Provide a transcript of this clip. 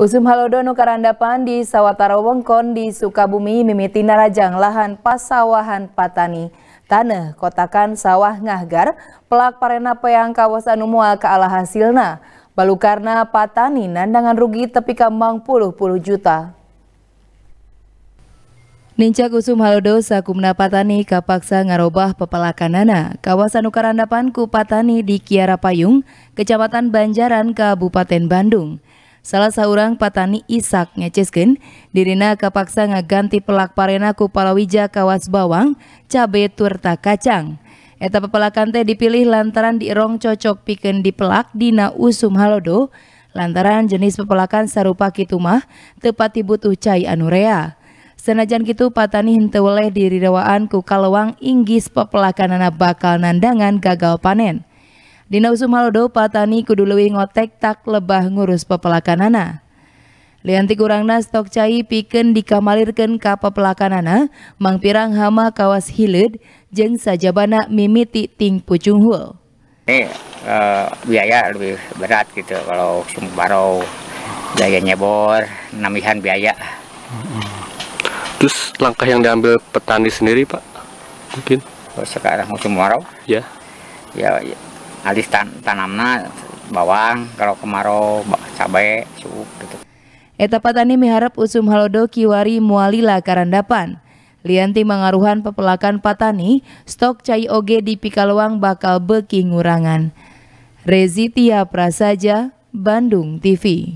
Usum halodono karandapan di Sawatara Wengkon di Sukabumi mimiti narajang lahan pasawahan patani. Tanah kotakan sawah ngahgar pelak parena peyang kawasan umual ke ala hasilna. Balu karena patani nandangan rugi tepi kambang puluh-puluh juta. Ninca kusum halodo sakumna patani kapaksa ngarobah pepelakanana kawasan ukarandapan ku patani di Kiara Payung, Kecamatan Banjaran, Kabupaten Bandung salah seorang patani Isak ngecesken dirina kapaksa ngaganti pelak parena ku palawija kawas bawang cabe turta kacang eta pepelakan teh dipilih lantaran dirong cocok piken dipelak dina usum halodo lantaran jenis pepelakan serupa kitu mah tepati butuh cai anurea Senajan gitu patani henteu diri dirirewaan ku kalewang inggis pepelakanana bakal nandangan gagal panen. Dina usum halodo patani kudu ngotek tak lebah ngurus pepelakanana. Lianti kurangna stok cai piken dikamalirken ka pepelakanana, mangpirang hama kawas hilid, jeng sajabana mimiti ting pucung hul. Ini uh, biaya lebih berat gitu kalau sumbu barau biaya nyebor, namihan biaya. Mm-hmm. Terus langkah yang diambil petani sendiri Pak? Mungkin? Sekarang musim barau. Ya. Ya, ya alis tan tanamna bawang kalau kemarau cabai sup gitu Eta eh, patani miharap usum halodo kiwari mualila karandapan Lianti mengaruhan pepelakan patani stok cai oge di Pikaluang bakal beki ngurangan Rezitia Prasaja Bandung TV